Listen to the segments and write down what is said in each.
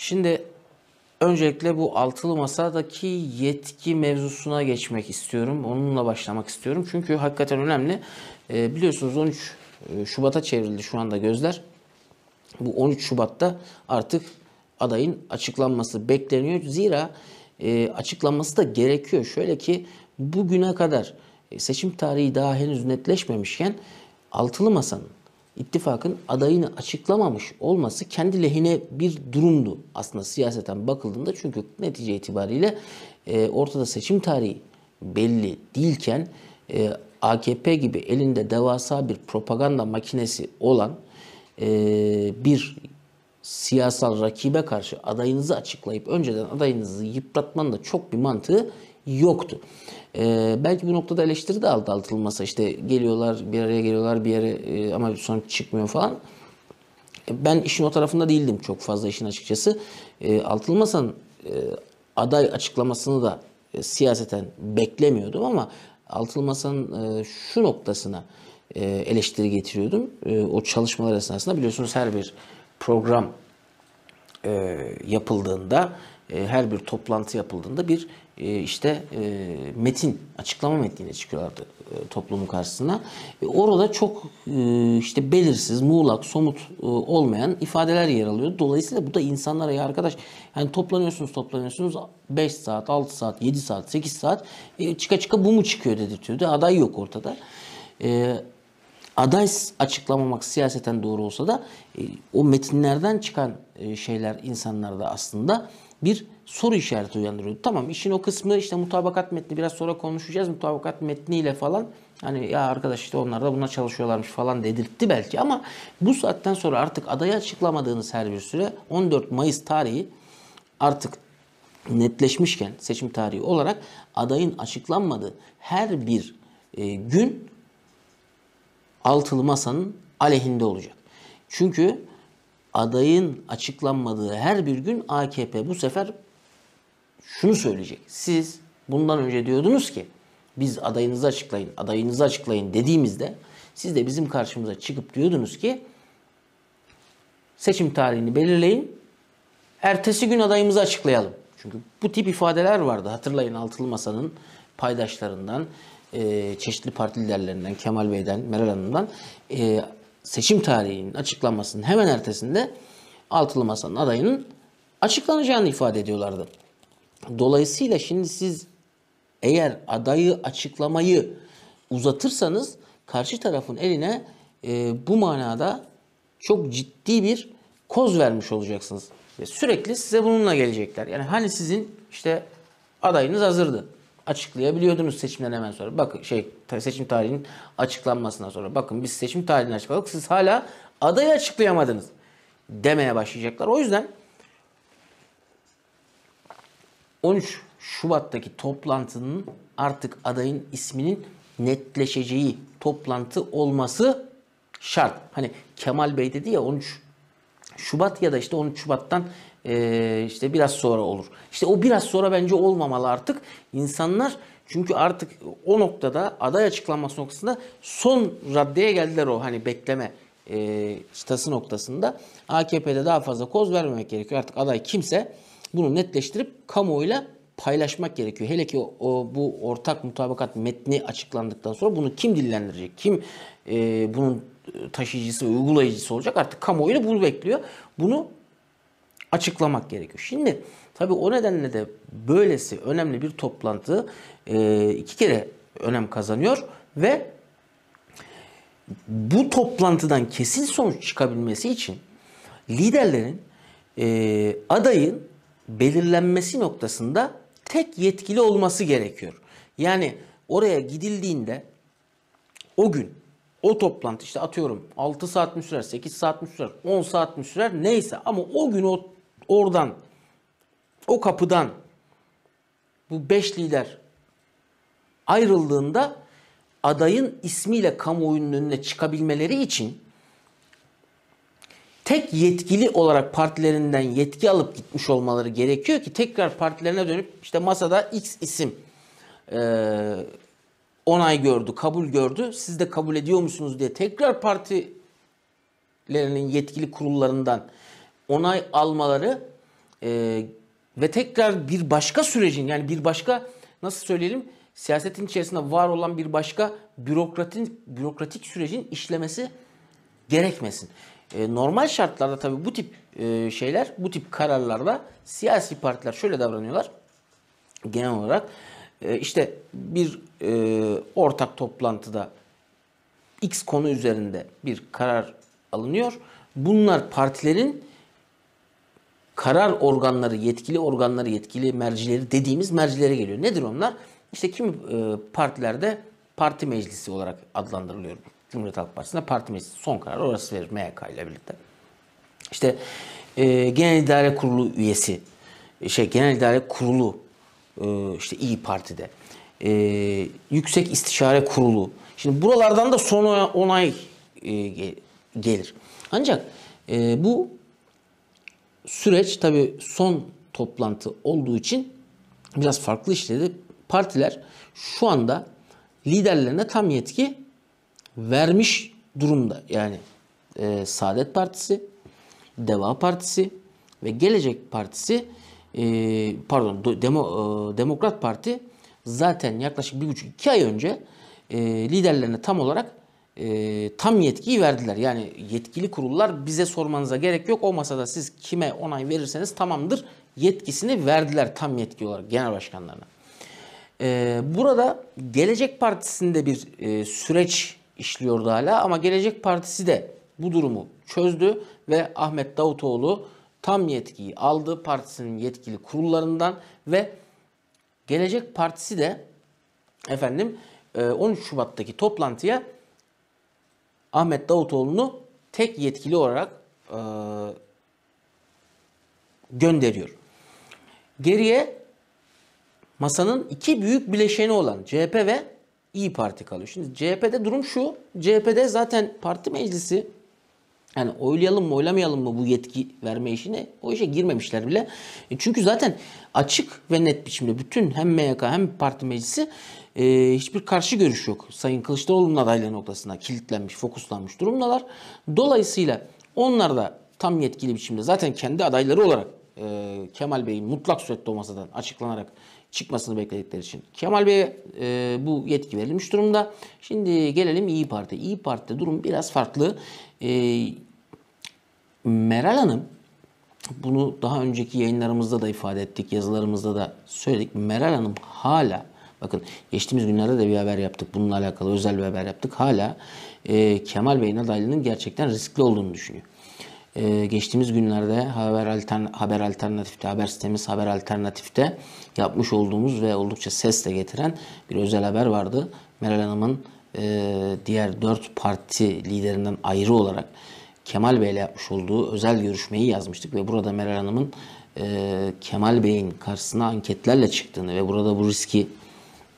Şimdi öncelikle bu altılı masadaki yetki mevzusuna geçmek istiyorum. Onunla başlamak istiyorum. Çünkü hakikaten önemli. Ee, e, biliyorsunuz 13 Şubat'a çevrildi şu anda gözler. Bu 13 Şubat'ta artık adayın açıklanması bekleniyor. Zira e, açıklanması da gerekiyor. Şöyle ki bugüne kadar e, seçim tarihi daha henüz netleşmemişken altılı masanın İttifakın adayını açıklamamış olması kendi lehine bir durumdu aslında siyaseten bakıldığında. Çünkü netice itibariyle e, ortada seçim tarihi belli değilken e, AKP gibi elinde devasa bir propaganda makinesi olan e, bir siyasal rakibe karşı adayınızı açıklayıp önceden adayınızı yıpratmanın da çok bir mantığı yoktu. Ee, belki bu noktada eleştiri de aldı işte geliyorlar bir araya geliyorlar bir yere e, ama sonuç çıkmıyor falan. Ben işin o tarafında değildim çok fazla işin açıkçası. E, ee, Altılmasa'nın e, aday açıklamasını da e, siyaseten beklemiyordum ama Altılmasa'nın e, şu noktasına e, eleştiri getiriyordum. E, o çalışmalar esnasında biliyorsunuz her bir program e, yapıldığında, e, her bir toplantı yapıldığında bir e, işte e, metin, açıklama metniyle çıkıyorlardı e, toplumun karşısına. Orada çok işte belirsiz, muğlak, somut olmayan ifadeler yer alıyor. Dolayısıyla bu da insanlara ya arkadaş yani toplanıyorsunuz toplanıyorsunuz 5 saat, 6 saat, 7 saat, 8 saat çıka çıka bu mu çıkıyor dedirtiyordu. Aday yok ortada. Aday açıklamamak siyaseten doğru olsa da o metinlerden çıkan şeyler insanlarda aslında bir soru işareti uyandırıyordu. Tamam işin o kısmı işte mutabakat metni biraz sonra konuşacağız mutabakat metniyle falan. Hani ya arkadaş işte onlar da buna çalışıyorlarmış falan dedirtti belki ama bu saatten sonra artık adayı açıklamadığınız her bir süre 14 Mayıs tarihi artık netleşmişken seçim tarihi olarak adayın açıklanmadığı her bir e, gün altılı masanın aleyhinde olacak. Çünkü adayın açıklanmadığı her bir gün AKP bu sefer şunu söyleyecek. Siz bundan önce diyordunuz ki biz adayınızı açıklayın, adayınızı açıklayın dediğimizde siz de bizim karşımıza çıkıp diyordunuz ki seçim tarihini belirleyin. Ertesi gün adayımızı açıklayalım. Çünkü bu tip ifadeler vardı. Hatırlayın Altılı Masa'nın paydaşlarından, çeşitli parti liderlerinden, Kemal Bey'den, Meral Hanım'dan seçim tarihinin açıklanmasının hemen ertesinde altılı masanın adayının açıklanacağını ifade ediyorlardı. Dolayısıyla şimdi siz eğer adayı açıklamayı uzatırsanız karşı tarafın eline e, bu manada çok ciddi bir koz vermiş olacaksınız. Ve sürekli size bununla gelecekler. Yani hani sizin işte adayınız hazırdı açıklayabiliyordunuz seçimden hemen sonra. Bakın şey seçim tarihinin açıklanmasından sonra. Bakın biz seçim tarihini açıkladık. Siz hala adayı açıklayamadınız demeye başlayacaklar. O yüzden 13 Şubat'taki toplantının artık adayın isminin netleşeceği toplantı olması şart. Hani Kemal Bey dedi ya 13 Şubat ya da işte 13 Şubat'tan ee, işte biraz sonra olur. İşte o biraz sonra bence olmamalı artık. İnsanlar çünkü artık o noktada aday açıklanması noktasında son raddeye geldiler o hani bekleme e, çıtası noktasında. AKP'de daha fazla koz vermemek gerekiyor. Artık aday kimse bunu netleştirip kamuoyuyla paylaşmak gerekiyor. Hele ki o, o bu ortak mutabakat metni açıklandıktan sonra bunu kim dillendirecek? Kim e, bunun taşıyıcısı, uygulayıcısı olacak? Artık kamuoyunu bunu bekliyor. Bunu açıklamak gerekiyor. Şimdi tabii o nedenle de böylesi önemli bir toplantı e, iki kere önem kazanıyor ve bu toplantıdan kesin sonuç çıkabilmesi için liderlerin e, adayın belirlenmesi noktasında tek yetkili olması gerekiyor. Yani oraya gidildiğinde o gün o toplantı işte atıyorum 6 saat mi sürer, 8 saat mi sürer, 10 saat mi sürer neyse ama o gün o oradan o kapıdan bu beş lider ayrıldığında adayın ismiyle kamuoyunun önüne çıkabilmeleri için tek yetkili olarak partilerinden yetki alıp gitmiş olmaları gerekiyor ki tekrar partilerine dönüp işte masada X isim e, onay gördü, kabul gördü. Siz de kabul ediyor musunuz diye tekrar partilerinin yetkili kurullarından onay almaları e, ve tekrar bir başka sürecin yani bir başka nasıl söyleyelim siyasetin içerisinde var olan bir başka bürokratin bürokratik sürecin işlemesi gerekmesin. E, normal şartlarda tabii bu tip e, şeyler, bu tip kararlarda siyasi partiler şöyle davranıyorlar genel olarak. E, işte bir e, ortak toplantıda X konu üzerinde bir karar alınıyor. Bunlar partilerin karar organları, yetkili organları, yetkili mercileri dediğimiz mercilere geliyor. Nedir onlar? İşte kimi e, partilerde parti meclisi olarak adlandırılıyor. Cumhuriyet Halk Partisi'nde parti meclisi son karar orası verir MYK ile birlikte. İşte e, Genel idare Kurulu üyesi, şey Genel idare Kurulu e, işte İyi Parti'de, e, Yüksek istişare Kurulu. Şimdi buralardan da son onay e, gelir. Ancak e, bu süreç tabii son toplantı olduğu için biraz farklı işledi. Partiler şu anda liderlerine tam yetki vermiş durumda. Yani e, Saadet Partisi, Deva Partisi ve Gelecek Partisi e, pardon Demo, e, Demokrat Parti zaten yaklaşık bir buçuk iki ay önce e, liderlerine tam olarak e, tam yetkiyi verdiler. Yani yetkili kurullar bize sormanıza gerek yok. O masada siz kime onay verirseniz tamamdır. Yetkisini verdiler tam yetki olarak genel başkanlarına. E, burada Gelecek Partisi'nde bir e, süreç işliyordu hala ama Gelecek Partisi de bu durumu çözdü ve Ahmet Davutoğlu tam yetkiyi aldı partisinin yetkili kurullarından ve Gelecek Partisi de efendim 13 e, Şubat'taki toplantıya Ahmet Davutoğlu'nu tek yetkili olarak e, gönderiyor. Geriye masanın iki büyük bileşeni olan CHP ve İyi Parti kalıyor. Şimdi CHP'de durum şu. CHP'de zaten parti meclisi yani oylayalım mı oylamayalım mı bu yetki verme işine o işe girmemişler bile. E çünkü zaten açık ve net biçimde bütün hem MYK hem parti meclisi e, hiçbir karşı görüş yok. Sayın Kılıçdaroğlu'nun adaylığı noktasına kilitlenmiş, fokuslanmış durumdalar. Dolayısıyla onlar da tam yetkili biçimde zaten kendi adayları olarak e, Kemal Bey'in mutlak surette o açıklanarak çıkmasını bekledikleri için. Kemal Bey'e e, bu yetki verilmiş durumda. Şimdi gelelim İyi Parti. İyi Parti'de durum biraz farklı. E, Meral Hanım bunu daha önceki yayınlarımızda da ifade ettik, yazılarımızda da söyledik. Meral Hanım hala bakın geçtiğimiz günlerde de bir haber yaptık. Bununla alakalı özel bir haber yaptık. Hala e, Kemal Bey'in adaylığının gerçekten riskli olduğunu düşünüyor. E, geçtiğimiz günlerde haber, altern, haber alternatifte, haber sitemiz haber alternatifte yapmış olduğumuz ve oldukça sesle getiren bir özel haber vardı. Meral Hanım'ın e, diğer dört parti liderinden ayrı olarak Kemal Bey ile yapmış olduğu özel görüşmeyi yazmıştık ve burada Meral Hanım'ın e, Kemal Bey'in karşısına anketlerle çıktığını ve burada bu riski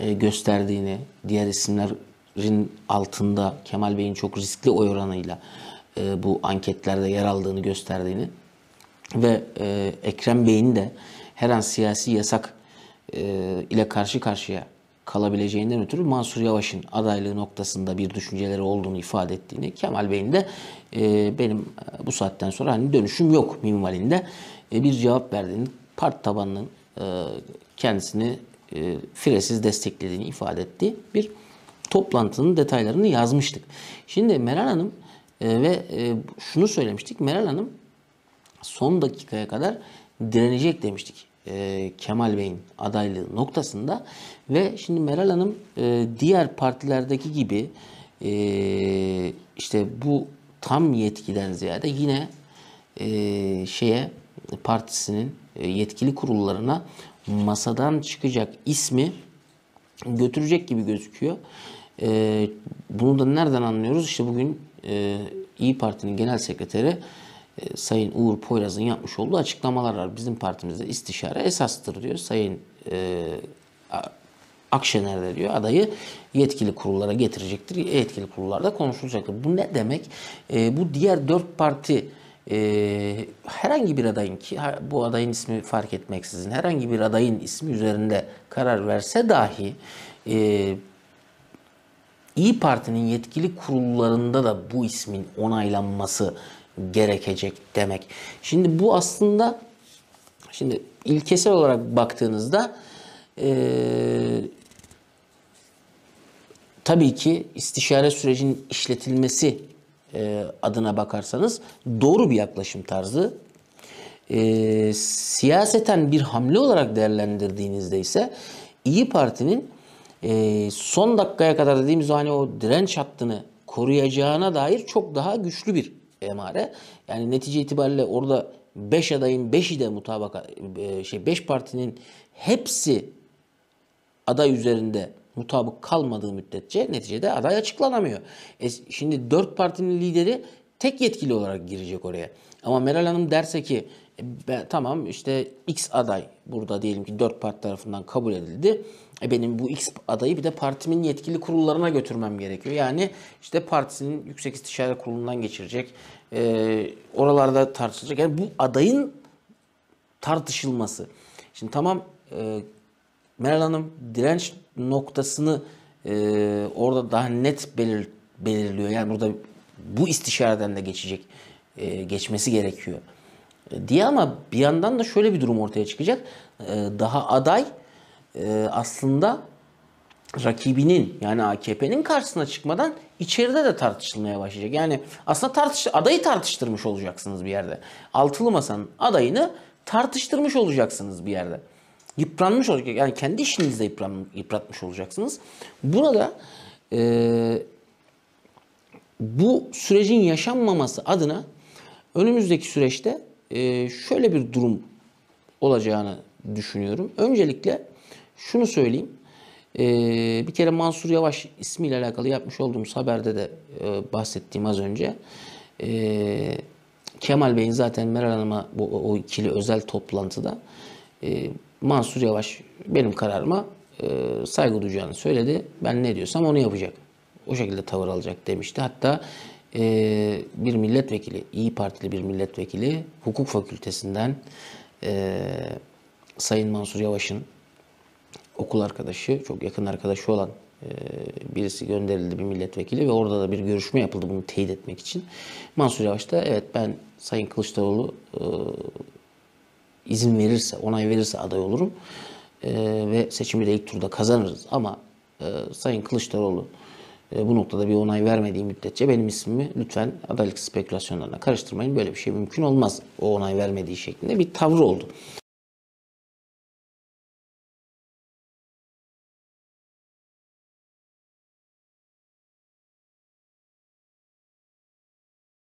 e, gösterdiğini, diğer isimlerin altında Kemal Bey'in çok riskli oy oranıyla e, bu anketlerde yer aldığını gösterdiğini ve e, Ekrem Bey'in de her an siyasi yasak e, ile karşı karşıya kalabileceğinden ötürü Mansur Yavaş'ın adaylığı noktasında bir düşünceleri olduğunu ifade ettiğini Kemal Bey'in de e, benim e, bu saatten sonra hani dönüşüm yok minvalinde e, bir cevap verdiğini part tabanının e, kendisini e, firesiz desteklediğini ifade etti. Bir toplantının detaylarını yazmıştık. Şimdi Meral Hanım e, ve e, şunu söylemiştik. Meral Hanım son dakikaya kadar direnecek demiştik. E, Kemal Bey'in adaylığı noktasında ve şimdi Meral Hanım e, diğer partilerdeki gibi e, işte bu tam yetkiden ziyade yine şeye partisinin yetkili kurullarına masadan çıkacak ismi götürecek gibi gözüküyor. bunu da nereden anlıyoruz? İşte bugün İyi Parti'nin genel sekreteri e, Sayın Uğur Poyraz'ın yapmış olduğu açıklamalar var. Bizim partimizde istişare esastır diyor. Sayın e, Akşener de diyor adayı yetkili kurullara getirecektir. Yetkili kurullarda konuşulacaktır. Bu ne demek? E, bu diğer dört parti e, herhangi bir adayın ki bu adayın ismi fark etmeksizin herhangi bir adayın ismi üzerinde karar verse dahi e, İyi Parti'nin yetkili kurullarında da bu ismin onaylanması gerekecek demek. Şimdi bu aslında şimdi ilkesel olarak baktığınızda e, tabii ki istişare sürecinin işletilmesi e, adına bakarsanız doğru bir yaklaşım tarzı. E, siyaseten bir hamle olarak değerlendirdiğinizde ise İyi Parti'nin e, son dakikaya kadar dediğimiz hani o direnç hattını koruyacağına dair çok daha güçlü bir emare. Yani netice itibariyle orada 5 adayın 5'i de mutabaka e, şey 5 partinin hepsi aday üzerinde mutabık kalmadığı müddetçe neticede aday açıklanamıyor. E şimdi 4 partinin lideri tek yetkili olarak girecek oraya. Ama Meral Hanım derse ki e, ben, tamam işte X aday burada diyelim ki 4 parti tarafından kabul edildi. E benim bu X adayı bir de partimin yetkili kurullarına götürmem gerekiyor. Yani işte partisinin yüksek istişare kurulundan geçirecek. E, oralarda tartışılacak. Yani bu adayın tartışılması. Şimdi tamam e, Meral Hanım direnç noktasını e, orada daha net belir, belirliyor. Yani burada bu istişareden de geçecek, e, geçmesi gerekiyor e, diye ama bir yandan da şöyle bir durum ortaya çıkacak. E, daha aday e, aslında rakibinin yani AKP'nin karşısına çıkmadan içeride de tartışılmaya başlayacak. Yani aslında tartış adayı tartıştırmış olacaksınız bir yerde. Altılı Masa'nın adayını tartıştırmış olacaksınız bir yerde. Yıpranmış olacak. Yani kendi işinizde yıpran, yıpratmış olacaksınız. Buna da e, bu sürecin yaşanmaması adına önümüzdeki süreçte e, şöyle bir durum olacağını düşünüyorum. Öncelikle şunu söyleyeyim. Ee, bir kere Mansur Yavaş ismiyle alakalı yapmış olduğumuz haberde de e, bahsettiğim az önce. Ee, Kemal Bey'in zaten Meral Hanım'a bu, o ikili özel toplantıda e, Mansur Yavaş benim kararıma e, saygı duyacağını söyledi. Ben ne diyorsam onu yapacak. O şekilde tavır alacak demişti. Hatta bir milletvekili, İyi Partili bir milletvekili hukuk fakültesinden Sayın Mansur Yavaş'ın okul arkadaşı, çok yakın arkadaşı olan birisi gönderildi bir milletvekili ve orada da bir görüşme yapıldı bunu teyit etmek için. Mansur Yavaş da evet ben Sayın Kılıçdaroğlu izin verirse, onay verirse aday olurum ve seçimi de ilk turda kazanırız ama Sayın Kılıçdaroğlu bu noktada bir onay vermediği müddetçe benim ismimi lütfen adaylık spekülasyonlarına karıştırmayın. Böyle bir şey mümkün olmaz o onay vermediği şeklinde bir tavır oldu.